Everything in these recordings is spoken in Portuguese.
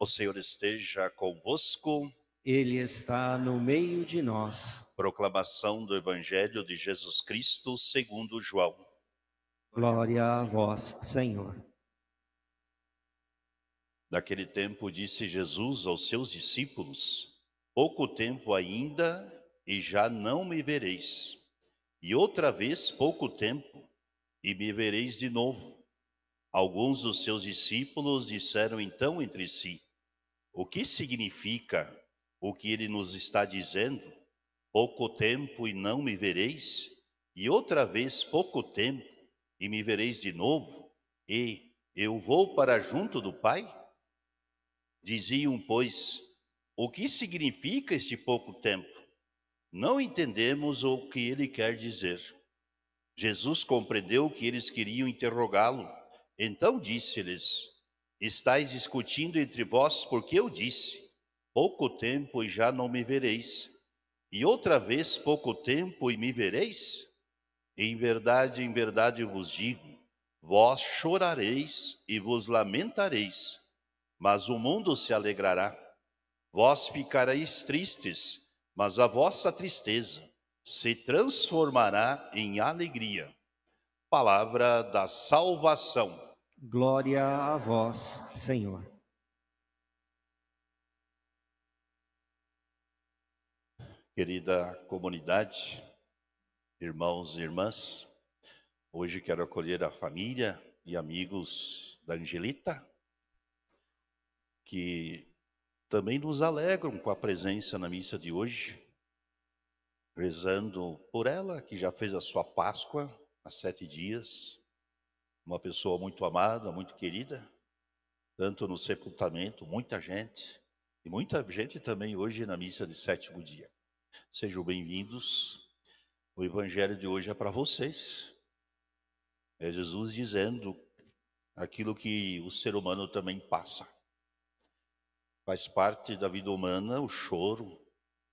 O Senhor esteja convosco. Ele está no meio de nós. Proclamação do Evangelho de Jesus Cristo segundo João. Glória a vós, Senhor. Naquele tempo disse Jesus aos seus discípulos: Pouco tempo ainda e já não me vereis. E outra vez pouco tempo e me vereis de novo. Alguns dos seus discípulos disseram então entre si: o que significa o que ele nos está dizendo? Pouco tempo e não me vereis, e outra vez pouco tempo e me vereis de novo, e eu vou para junto do Pai? Diziam, pois, o que significa este pouco tempo? Não entendemos o que ele quer dizer. Jesus compreendeu que eles queriam interrogá-lo, então disse-lhes: Estais discutindo entre vós, porque eu disse: Pouco tempo e já não me vereis, e outra vez pouco tempo e me vereis? Em verdade, em verdade vos digo: vós chorareis e vos lamentareis, mas o mundo se alegrará. Vós ficareis tristes, mas a vossa tristeza se transformará em alegria. Palavra da salvação. Glória a vós, Senhor. Querida comunidade, irmãos e irmãs, hoje quero acolher a família e amigos da Angelita, que também nos alegram com a presença na missa de hoje, rezando por ela, que já fez a sua Páscoa há sete dias uma pessoa muito amada, muito querida, tanto no sepultamento, muita gente, e muita gente também hoje na missa de sétimo dia. Sejam bem-vindos. O evangelho de hoje é para vocês. É Jesus dizendo aquilo que o ser humano também passa. Faz parte da vida humana o choro,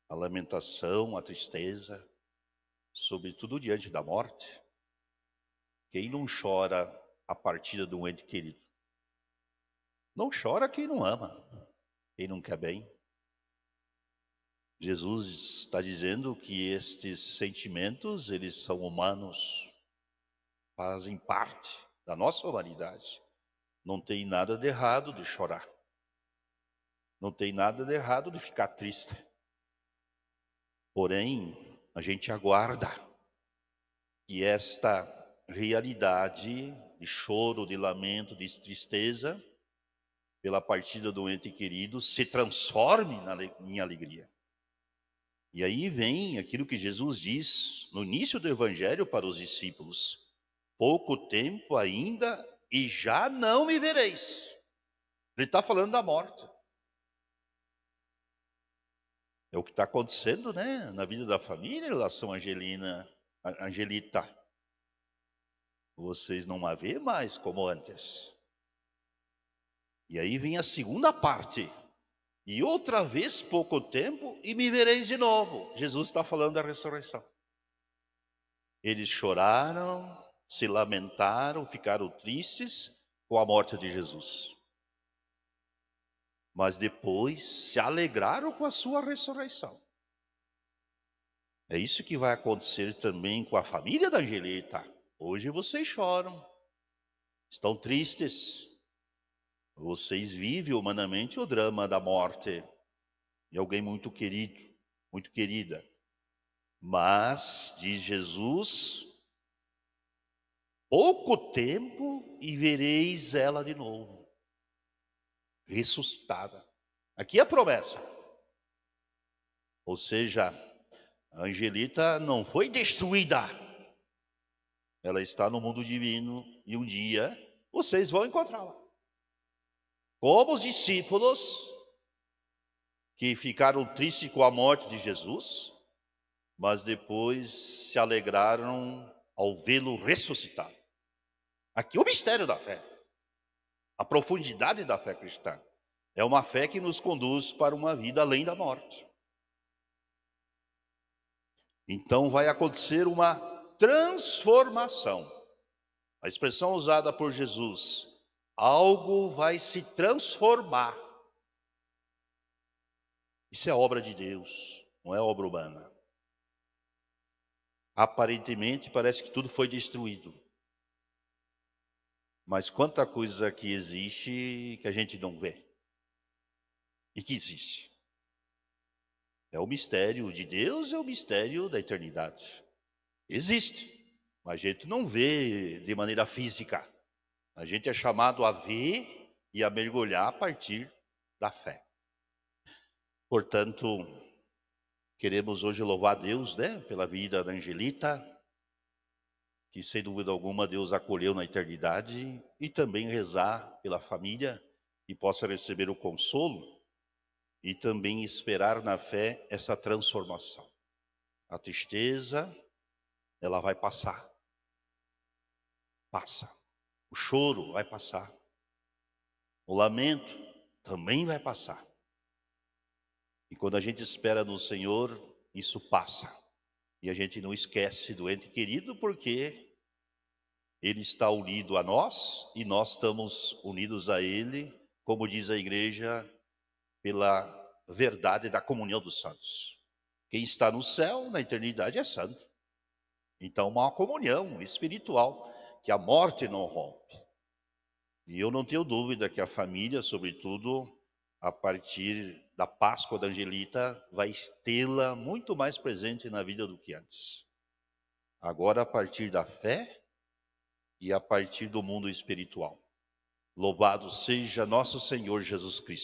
a lamentação, a tristeza, sobretudo diante da morte. Quem não chora a partida de um ente querido. Não chora quem não ama, quem não quer bem. Jesus está dizendo que estes sentimentos, eles são humanos, fazem parte da nossa humanidade. Não tem nada de errado de chorar. Não tem nada de errado de ficar triste. Porém, a gente aguarda que esta realidade de choro, de lamento, de tristeza pela partida do ente querido se transforme em alegria. E aí vem aquilo que Jesus diz no início do Evangelho para os discípulos: pouco tempo ainda e já não me vereis. Ele está falando da morte. É o que está acontecendo né, na vida da família em relação a Angelina, a Angelita. Vocês não a vê mais como antes. E aí vem a segunda parte. E outra vez pouco tempo e me vereis de novo. Jesus está falando da ressurreição. Eles choraram, se lamentaram, ficaram tristes com a morte de Jesus. Mas depois se alegraram com a sua ressurreição. É isso que vai acontecer também com a família da Angelita. Hoje vocês choram, estão tristes. Vocês vivem humanamente o drama da morte de alguém muito querido, muito querida. Mas, diz Jesus, pouco tempo e vereis ela de novo, ressuscitada. Aqui é a promessa. Ou seja, a Angelita não foi destruída ela está no mundo divino e um dia vocês vão encontrá-la. Como os discípulos que ficaram tristes com a morte de Jesus, mas depois se alegraram ao vê-lo ressuscitado. Aqui é o mistério da fé, a profundidade da fé cristã. É uma fé que nos conduz para uma vida além da morte. Então vai acontecer uma transformação. A expressão usada por Jesus, algo vai se transformar. Isso é obra de Deus, não é obra humana. Aparentemente parece que tudo foi destruído. Mas quanta coisa que existe que a gente não vê e que existe. É o mistério de Deus, é o mistério da eternidade. Existe, mas a gente não vê de maneira física. A gente é chamado a ver e a mergulhar a partir da fé. Portanto, queremos hoje louvar Deus, né, pela vida da Angelita, que sem dúvida alguma Deus acolheu na eternidade, e também rezar pela família que possa receber o consolo e também esperar na fé essa transformação. A tristeza, ela vai passar. Passa. O choro vai passar. O lamento também vai passar. E quando a gente espera no Senhor, isso passa. E a gente não esquece do ente querido, porque ele está unido a nós e nós estamos unidos a ele, como diz a igreja, pela verdade da comunhão dos santos. Quem está no céu, na eternidade, é santo. Então, uma comunhão espiritual que a morte não rompe. E eu não tenho dúvida que a família, sobretudo a partir da Páscoa da Angelita, vai tê-la muito mais presente na vida do que antes. Agora, a partir da fé e a partir do mundo espiritual. Louvado seja nosso Senhor Jesus Cristo.